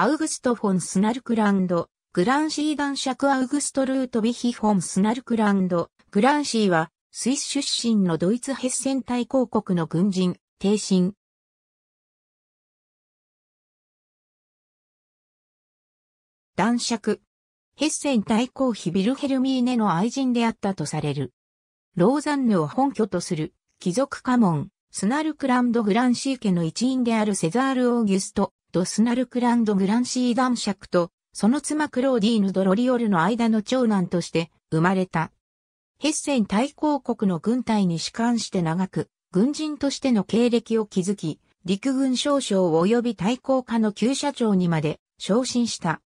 アウグスト・フォン・スナルクランド、グランシー男爵アウグスト・ルート・ビヒ・フォン・スナルクランド、グランシーは、スイス出身のドイツヘッセン大公国の軍人、帝神。男爵。ヘッセン大公妃ビルヘルミーネの愛人であったとされる。ローザンヌを本拠とする貴族家紋、スナルクランド・グランシー家の一員であるセザール・オーギュスト・ド・スナルクランド・グランシー男爵と、その妻クローディーヌ・ドロリオルの間の長男として生まれた。ヘッセン大公国の軍隊に主官して長く、軍人としての経歴を築き、陸軍少将及び対抗課の旧社長にまで昇進した。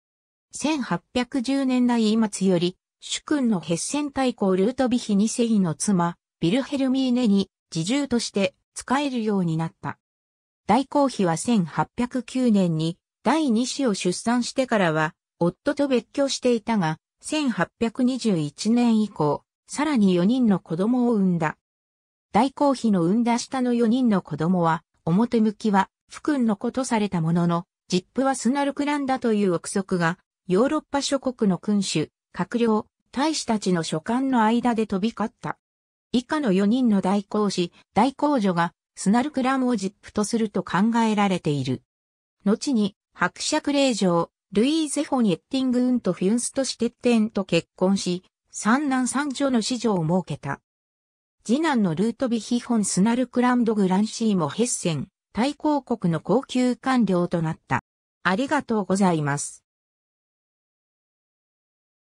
1810年代末より、主君のヘッセン大公ルートビヒ2世の妻、ビルヘルミーネに、自重として使えるようになった。大公妃は1809年に第2子を出産してからは夫と別居していたが、1821年以降、さらに4人の子供を産んだ。大公妃の産んだ下の4人の子供は、表向きは、福君の子とされたものの、実父はスナルクランだという憶測が、ヨーロッパ諸国の君主、閣僚、大使たちの所管の間で飛び交った。以下の4人の代行士、代行女がスナルクラムをップとすると考えられている。後に、伯爵令嬢、ルイーゼ・フォニエッティング・ウント・フュンスト・シテッテンと結婚し、三男三女の子女を設けた。次男のルートビヒホン・スナルクランド・グランシーもヘッセン、大公国の高級官僚となった。ありがとうございます。